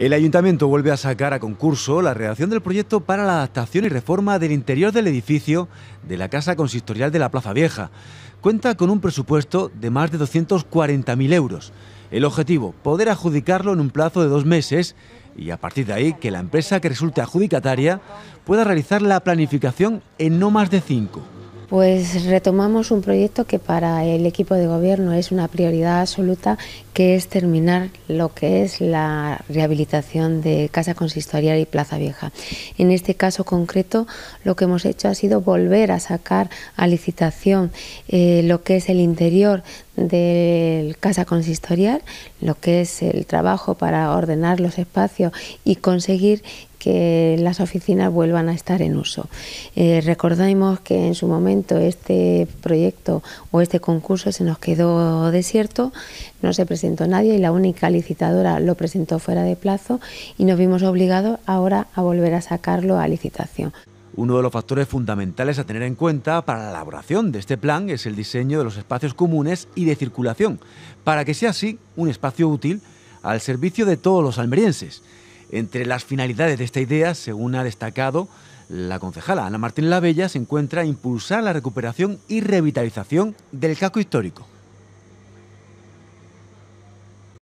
El ayuntamiento vuelve a sacar a concurso la redacción del proyecto para la adaptación y reforma del interior del edificio de la Casa Consistorial de la Plaza Vieja. Cuenta con un presupuesto de más de 240.000 euros. El objetivo, poder adjudicarlo en un plazo de dos meses y a partir de ahí que la empresa que resulte adjudicataria pueda realizar la planificación en no más de cinco. Pues retomamos un proyecto que para el equipo de gobierno es una prioridad absoluta, que es terminar lo que es la rehabilitación de Casa Consistorial y Plaza Vieja. En este caso concreto, lo que hemos hecho ha sido volver a sacar a licitación eh, lo que es el interior del Casa Consistorial, lo que es el trabajo para ordenar los espacios y conseguir que las oficinas vuelvan a estar en uso. Eh, recordemos que en su momento este proyecto o este concurso se nos quedó desierto, no se presentó nadie y la única licitadora lo presentó fuera de plazo y nos vimos obligados ahora a volver a sacarlo a licitación. Uno de los factores fundamentales a tener en cuenta para la elaboración de este plan es el diseño de los espacios comunes y de circulación, para que sea así un espacio útil al servicio de todos los almerienses. Entre las finalidades de esta idea, según ha destacado la concejala Ana Martín Labella, se encuentra impulsar la recuperación y revitalización del casco histórico.